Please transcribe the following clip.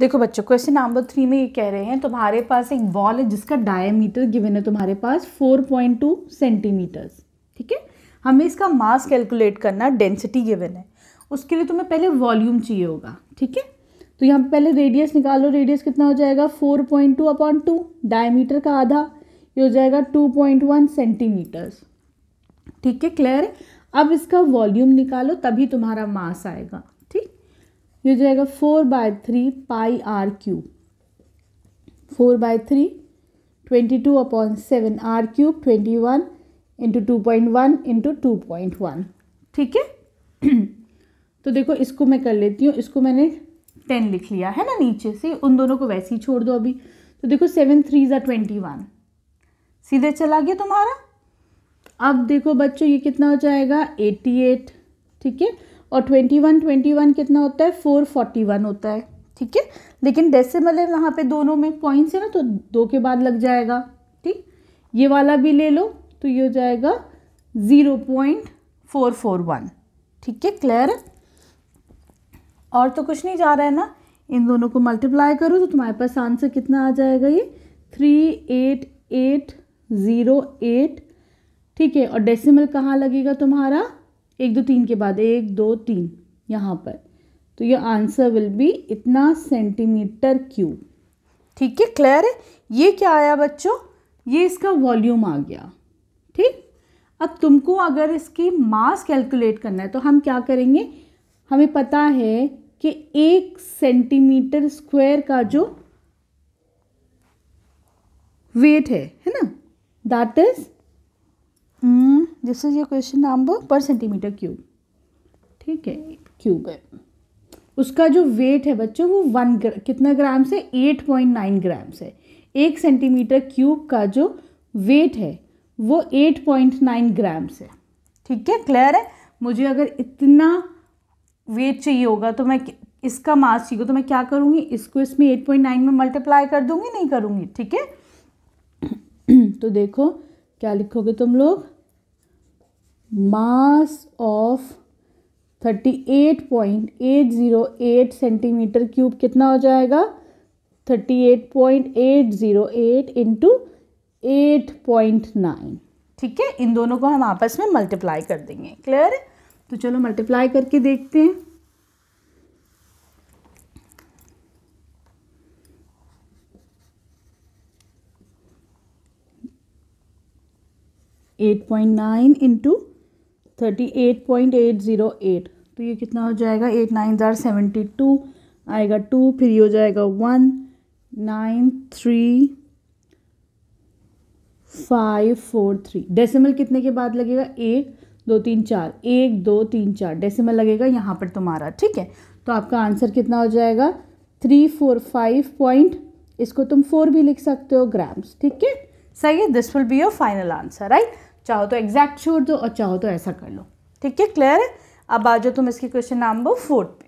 देखो बच्चों question number three में ये कह रहे हैं तुम्हारे पास एक बॉल है जिसका डायमीटर गिवन है तुम्हारे पास 4.2 सेंटीमीटर्स ठीक है हमें इसका मास कैलकुलेट करना डेंसिटी गिवन है उसके लिए तुम्हें पहले वॉल्यूम चाहिए होगा ठीक है तो यहाँ पहले रेडियस निकालो रेडियस कितना हो जाएगा 4.2 point two upon two diameter का आधा ये हो जाएगा 2.1 सेंटीमीटर्स ठीक है क्लियर है अब इसका वॉल्यूम निकालो तभी तुम्हारा मास आएगा ये जाएगा four by three pi r cube four by three twenty two upon seven r cube twenty one into two point one into two point one ठीक है तो देखो इसको मैं कर लेती हूँ इसको मैंने टेन लिख लिया है ना नीचे से उन दोनों को वैसे ही छोड़ दो अभी तो देखो सेवन थ्री ज़ा ट्वेंटी वन सीधे चला गया तुम्हारा अब देखो बच्चों ये कितना हो जाएगा एटी एट ठीक है और ट्वेंटी वन ट्वेंटी वन कितना होता है फोर फोर्टी वन होता है ठीक है लेकिन डेसिमल है वहाँ पे दोनों में पॉइंट्स है ना तो दो के बाद लग जाएगा ठीक ये वाला भी ले लो तो ये हो जाएगा zero point four four one ठीक है क्लियर है और तो कुछ नहीं जा रहा है ना इन दोनों को मल्टीप्लाई करो तो तुम्हारे पास आंसर कितना आ जाएगा ये three eight eight zero eight ठीक है और डेसिमल कहाँ लगेगा तुम्हारा एक दो तीन के बाद एक दो तीन यहाँ पर तो ये आंसर विल बी इतना सेंटीमीटर क्यूब ठीक है क्लियर है ये क्या आया बच्चों ये इसका वॉल्यूम आ गया ठीक अब तुमको अगर इसकी मास कैलकुलेट करना है तो हम क्या करेंगे हमें पता है कि एक सेंटीमीटर स्क्वायर का जो वेट है है ना that is this is your question number पर सेंटीमीटर क्यूब ठीक है क्यूब है उसका जो वेट है बच्चों वो वन ग्र, कितना ग्राम से एट पॉइंट नाइन ग्राम से एक सेंटीमीटर क्यूब का जो वेट है वो एट पॉइंट नाइन ग्राम से ठीक है क्लियर है मुझे अगर इतना वेट चाहिए होगा तो मैं इसका मास चाहिए तो मैं क्या करूँगी इसको इसमें एट पॉइंट नाइन में मल्टीप्लाई कर दूँगी नहीं करूँगी ठीक है तो देखो क्या लिखोगे तुम लोग मास ऑफ 38.808 सेंटीमीटर क्यूब कितना हो जाएगा 38.808 इंटू 8.9 ठीक है इन दोनों को हम आपस में मल्टीप्लाई कर देंगे क्लियर तो चलो मल्टीप्लाई करके देखते हैं eight point nine into thirty eight point eight zero eight तो ये कितना हो जाएगा eight nine are seventy two आएगा टू फिर ये हो जाएगा one nine three five four three decimal कितने के बाद लगेगा एक दो तीन चार एक दो तीन चार डेसिमल लगेगा यहाँ पर तुम्हारा ठीक है तो आपका आंसर कितना हो जाएगा थ्री फोर फाइव पॉइंट इसको तुम फोर भी लिख सकते हो ग्राम्स ठीक है सही है this will be your final answer right चाहो तो एग्जैक्ट छोड़ दो और चाहो तो ऐसा कर लो ठीक है क्लियर है अब आ जाओ तुम इसकी क्वेश्चन नंबर फोर्थ